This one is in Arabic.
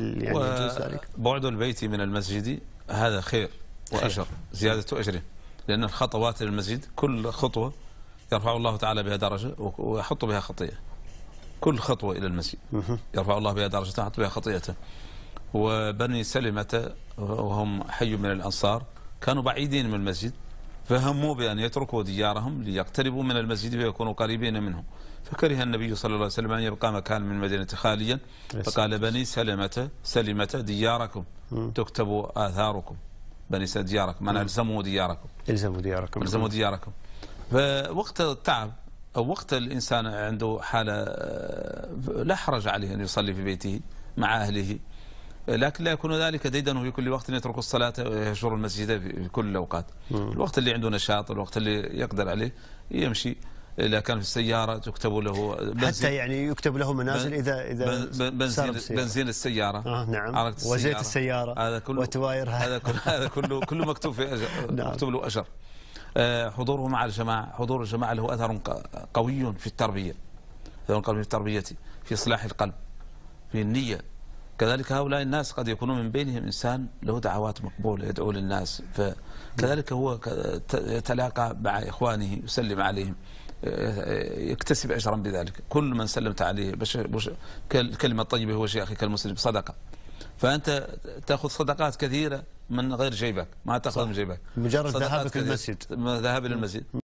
يعني يجوز ذلك بعد البيت من المسجد هذا خير وأجر زيادة أجره لأن الخطوات للمسجد كل خطوة يرفع الله تعالى بها درجة ويحط بها خطيئة كل خطوة إلى المسجد يرفع الله بها درجة يحط بها خطيئته وبني سلمة وهم حي من الأنصار كانوا بعيدين من المسجد فهموا بأن يتركوا ديارهم ليقتربوا من المسجد ويكونوا قريبين منه فكره النبي صلى الله عليه وسلم أن يبقى مكان من المدينة خاليا فقال بني سلمة سلمة دياركم تكتب آثاركم بني سلمة دياركم من الزموا دياركم الزموا دياركم الزموا دياركم فوقت التعب أو وقت الإنسان عنده حالة لا حرج عليه أن يصلي في بيته مع أهله لكن لا يكون ذلك ديدنه في كل وقت يترك الصلاة ويهجر آه، المسجد في كل الأوقات الوقت اللي عنده نشاط الوقت اللي يقدر عليه يمشي إذا كان في السيارة تكتب له بنزين حتى يعني يكتب له منازل إذا إذا بنزين السيارة. بنزين السيارة آه نعم السيارة وزيت السيارة هذا كله وتوايرها هذا كله هذا كله كله مكتوب في أجر نعم. مكتوب له أجر آه، حضوره مع الجماعة حضور الجماعة له أثر قوي في التربية أثر قوي في التربية في إصلاح القلب في النية كذلك هؤلاء الناس قد يكونون من بينهم إنسان له دعوات مقبولة يدعو للناس فكذلك هو يتلاقى مع إخوانه يسلم عليهم آه، يكتسب أجرا بذلك كل من سلمت عليه كلمة طيبة هو شيء أخيك المسلم صدقة فأنت تأخذ صدقات كثيرة من غير جيبك ما تأخذ من جيبك مجرد ذهابك للمسجد ذهاب إلى المسجد